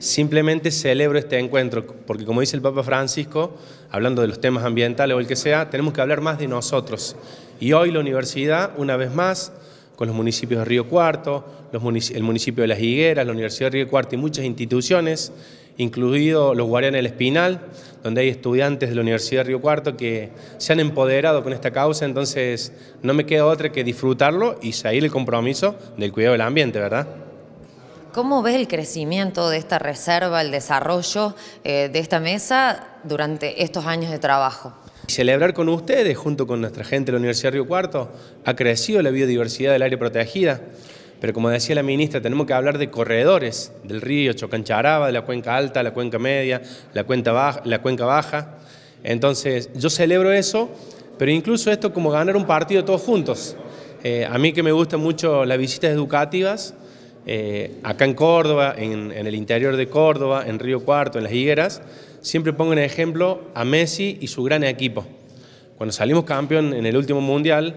simplemente celebro este encuentro, porque como dice el Papa Francisco, hablando de los temas ambientales o el que sea, tenemos que hablar más de nosotros. Y hoy la universidad, una vez más, con los municipios de Río Cuarto, el municipio de Las Higueras, la Universidad de Río Cuarto y muchas instituciones, incluido los Guardianes del Espinal, donde hay estudiantes de la Universidad de Río Cuarto que se han empoderado con esta causa, entonces no me queda otra que disfrutarlo y seguir el compromiso del cuidado del ambiente, ¿verdad? ¿Cómo ves el crecimiento de esta reserva, el desarrollo eh, de esta mesa durante estos años de trabajo? Celebrar con ustedes, junto con nuestra gente de la Universidad de Río Cuarto, ha crecido la biodiversidad del área protegida, pero como decía la ministra, tenemos que hablar de corredores del río Chocancharaba, de la cuenca alta, la cuenca media, la, cuenca baja, la cuenca baja. Entonces, yo celebro eso, pero incluso esto como ganar un partido todos juntos. Eh, a mí que me gustan mucho las visitas educativas, eh, acá en Córdoba, en, el interior de Córdoba, en Río Cuarto, en las Higueras, siempre pongo en ejemplo a Messi y su gran equipo. Cuando salimos campeón en el último mundial,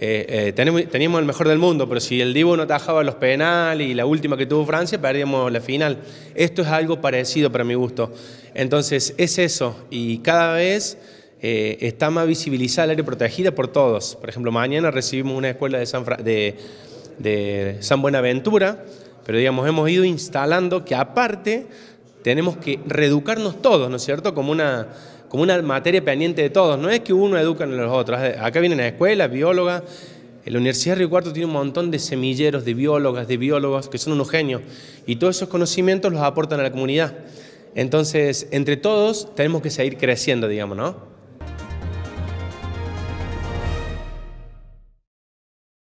eh, eh, teníamos, el mejor del mundo, pero si el Divo no tajaba los penales y la última que tuvo Francia, perdíamos la final. Esto es algo parecido para mi gusto. Entonces, es eso, y cada vez está más visibilizada el área protegida por todos. Por ejemplo, mañana recibimos una escuela de, San Francisco, de de San Buenaventura, pero digamos, hemos ido instalando que aparte tenemos que reeducarnos todos, ¿no es cierto? Como una, como una materia pendiente de todos, no es que uno educa a los otros, acá vienen a escuelas, biólogas, la Universidad de Río Cuarto tiene un montón de semilleros, de biólogas, de biólogos, que son unos genios, y todos esos conocimientos los aportan a la comunidad. Entonces, entre todos tenemos que seguir creciendo, digamos, ¿no?